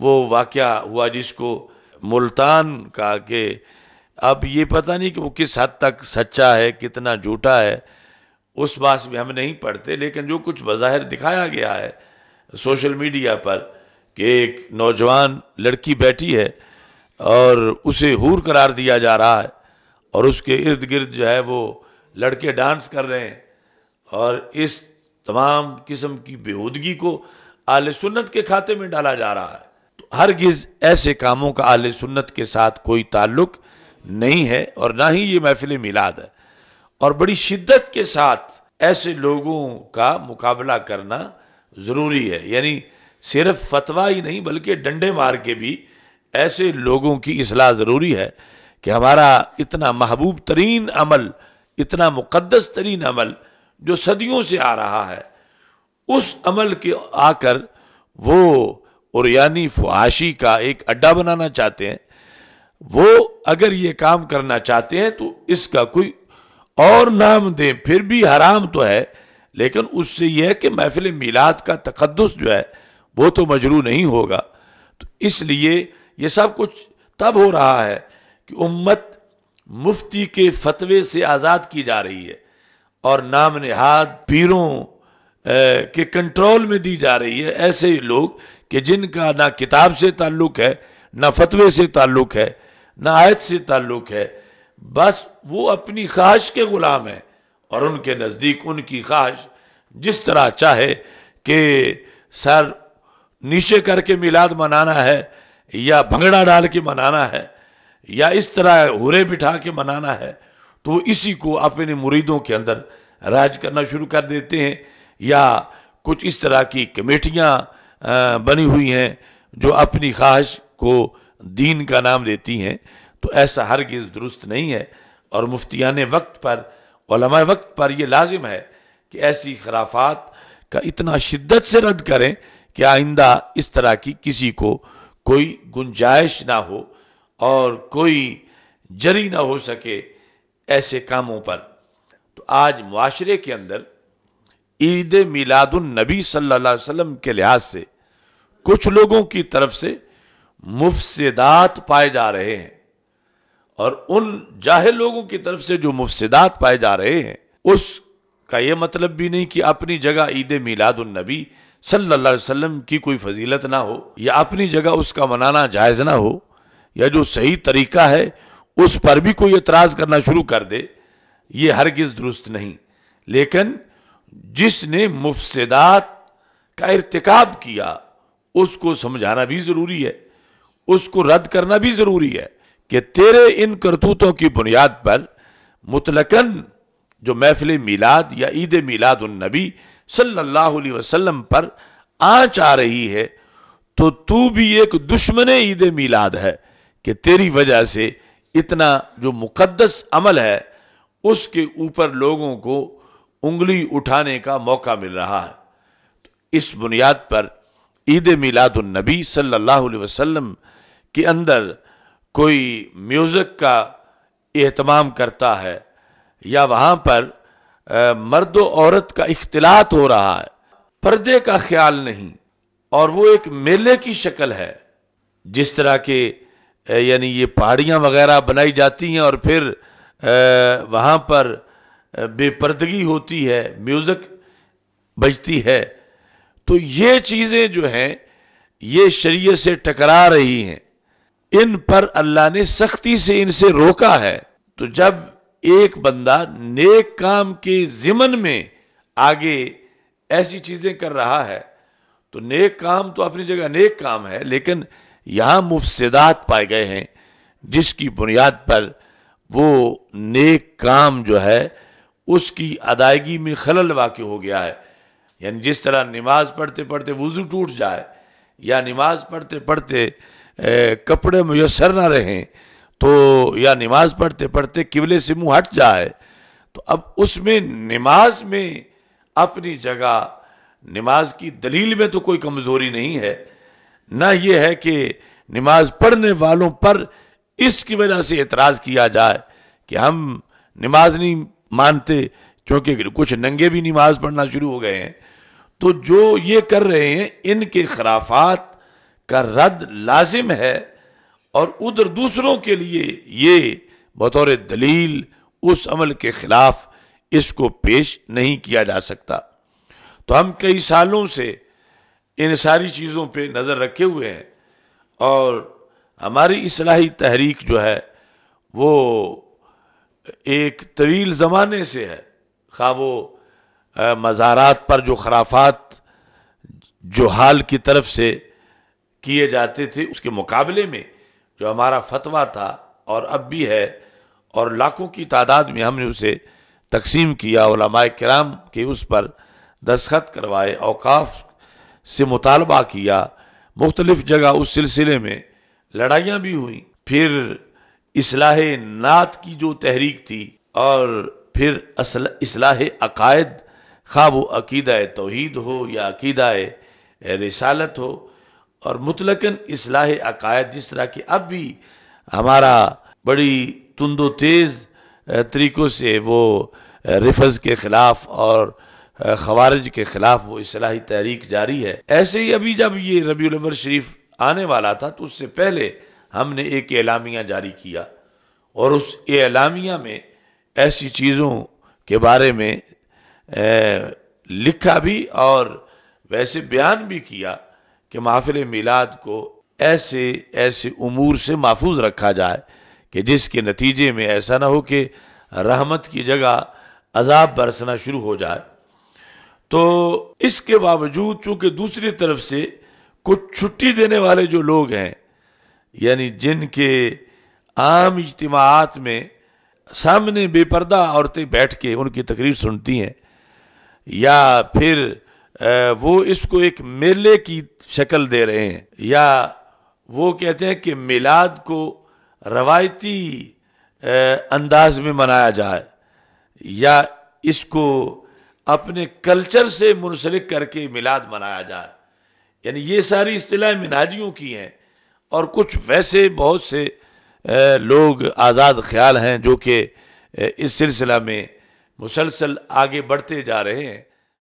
वो वाक़ हुआ जिसको मुल्तान का के अब ये पता नहीं कि वो किस हद तक सच्चा है कितना झूठा है उस बात में हम नहीं पढ़ते लेकिन जो कुछ बज़ाहिर दिखाया गया है सोशल मीडिया पर कि एक नौजवान लड़की बैठी है और उसे हूर करार दिया जा रहा है और उसके इर्द गिर्द जो है वो लड़के डांस कर रहे हैं और इस तमाम किस्म की बेहूदगी को आल सुन्नत के खाते में डाला जा रहा है हरगिज़ ऐसे कामों का आल सुन्नत के साथ कोई ताल्लुक नहीं है और ना ही ये महफिल मिलाद है और बड़ी शिद्दत के साथ ऐसे लोगों का मुकाबला करना ज़रूरी है यानी सिर्फ फतवा ही नहीं बल्कि डंडे मार के भी ऐसे लोगों की असलाह ज़रूरी है कि हमारा इतना महबूब तरीन अमल इतना मुक़दस तरीन अमल जो सदियों से आ रहा है उस अमल के आकर वो और यानी फुहाशी का एक अड्डा बनाना चाहते हैं वो अगर ये काम करना चाहते हैं तो इसका कोई और नाम दें फिर भी हराम तो है लेकिन उससे यह है कि महफिल मिलाद का तकदस जो है वो तो मजरू नहीं होगा तो इसलिए ये सब कुछ तब हो रहा है कि उम्मत मुफ्ती के फतवे से आज़ाद की जा रही है और नाम नहाद पीरों के कंट्रोल में दी जा रही है ऐसे लोग कि जिनका ना किताब से ताल्लुक़ है ना फतवे से ताल्लुक़ है ना आयत से ताल्लुक़ है बस वो अपनी ख्वाहिश के ग़ुलाम है और उनके नज़दीक उनकी ख्वाहिश जिस तरह चाहे कि सर नीचे करके मिलाद मनाना है या भंगड़ा डाल के मनाना है या इस तरह हुरे बिठा के मनाना है तो इसी को अपने मुरीदों के अंदर राज करना शुरू कर देते हैं या कुछ इस तरह की कमेटियाँ बनी हुई हैं जो अपनी ख्वाहिश को दीन का नाम देती हैं तो ऐसा हर हरगिज़ दुरुस्त नहीं है और मुफ्तियान वक्त पर वक्त पर यह लाजिम है कि ऐसी खराफात का इतना शिद्दत से रद्द करें कि आइंदा इस तरह की किसी को कोई गुंजाइश ना हो और कोई जरी ना हो सके ऐसे कामों पर तो आज माशरे के अंदर ईद मिलादुलनबी सल्लल्लाहु अलैहि वसल्लम के लिहाज से कुछ लोगों की तरफ से मुफसदात पाए जा रहे हैं और उन जाहिर लोगों की तरफ से जो मुफसदात पाए जा रहे हैं उसका यह मतलब भी नहीं कि अपनी जगह ईद मिलादुलनबी सल्लल्लाहु अलैहि वसल्लम की कोई फजीलत ना हो या अपनी जगह उसका मनाना जायज़ ना हो या जो सही तरीका है उस पर भी कोई एतराज़ करना शुरू कर दे ये हरगिज़ दुरुस्त नहीं लेकिन जिसने मुफसदात का इरतकब किया उसको समझाना भी ज़रूरी है उसको रद्द करना भी ज़रूरी है कि तेरे इन करतूतों की बुनियाद पर मुतलकन जो महफिल मिलाद या ईद मिलाद उन्नबी सल्लल्लाहु अलैहि वसल्लम पर आँच आ रही है तो तू भी एक दुश्मन ईद मिलाद है कि तेरी वजह से इतना जो मुकद्दस अमल है उसके ऊपर लोगों को उंगली उठाने का मौका मिल रहा है तो इस बुनियाद पर ईद मिलादुलनबी सल्लल्लाहु अलैहि वसल्लम के अंदर कोई म्यूज़िक का अहतमाम करता है या वहाँ पर मर्द औरत का इख्तलात हो रहा है पर्दे का ख्याल नहीं और वो एक मेले की शक्ल है जिस तरह के यानी ये पहाड़ियाँ वगैरह बनाई जाती हैं और फिर वहाँ पर बेपर्दगी होती है म्यूज़िक बजती है तो ये चीज़ें जो हैं ये शरीय से टकरा रही हैं इन पर अल्लाह ने सख्ती से इनसे रोका है तो जब एक बंदा नेक काम के ज़िमन में आगे ऐसी चीज़ें कर रहा है तो नेक काम तो अपनी जगह नेक काम है लेकिन यहां मुफसदात पाए गए हैं जिसकी बुनियाद पर वो नेक काम जो है उसकी अदायगी में खलल वाक़ हो गया है यानी जिस तरह नमाज पढ़ते पढ़ते वज़ू टूट जाए या नमाज पढ़ते पढ़ते ए, कपड़े मैसर ना रहें तो या नमाज पढ़ते पढ़ते किबले से मुंह हट जाए तो अब उसमें नमाज में अपनी जगह नमाज की दलील में तो कोई कमज़ोरी नहीं है ना ये है कि नमाज पढ़ने वालों पर इसकी वजह से एतराज़ किया जाए कि हम नमाज नहीं मानते क्योंकि कुछ नंगे भी नमाज पढ़ना शुरू हो गए हैं तो जो ये कर रहे हैं इनके खराफात का रद्द लाजिम है और उधर दूसरों के लिए ये बतौर दलील उस अमल के खिलाफ इसको पेश नहीं किया जा सकता तो हम कई सालों से इन सारी चीज़ों पे नज़र रखे हुए हैं और हमारी इसलाही तहरीक जो है वो एक तवील ज़माने से है खा वो मज़ारात पर जो खराफात जो हाल की तरफ से किए जाते थे उसके मुकाबले में जो हमारा फतवा था और अब भी है और लाखों की तादाद में हमने उसे तकसीम किया कराम के उस पर दस्खत करवाए अवकाफ से मुतालबा किया मुख्तलिफ़ जगह उस सिलसिले में लड़ाइयाँ भी हुई फिर इसलाह नात की जो तहरीक थी और फिर इसलाह अकायद खा वो अकीद तोहद हो या अकीद रसालत हो और मुतलकन इसलाह अकायद जिस तरह की अब भी हमारा बड़ी तुंदो तेज़ तरीक़ों से वो रिफज़ के ख़िलाफ़ और खवारज के ख़िलाफ़ वो इसलाही तहरीक जारी है ऐसे ही अभी जब ये रबी शरीफ आने वाला था तो उससे पहले हमने एक एलामिया जारी किया और उस एलामिया में ऐसी चीज़ों के बारे में ए, लिखा भी और वैसे बयान भी किया कि महफिल मिलाद को ऐसे ऐसे उमूर से महफूज रखा जाए कि जिसके नतीजे में ऐसा ना हो कि रहमत की जगह अजाब बरसना शुरू हो जाए तो इसके बावजूद चूँकि दूसरी तरफ से कुछ छुट्टी देने वाले जो लोग हैं यानी जिनके आम इज्तम में सामने बेपर्दा औरतें बैठ के उनकी तकरीर सुनती हैं या फिर वो इसको एक मेले की शक्ल दे रहे हैं या वो कहते हैं कि मिलाद को रवायती अंदाज में मनाया जाए या इसको अपने कल्चर से मुनसलिक करके मिलाद मनाया जाए यानी ये सारी असलाह मिनाजियों की हैं और कुछ वैसे बहुत से लोग आज़ाद ख्याल हैं जो कि इस सिलसिला में मुसलसल आगे बढ़ते जा रहे हैं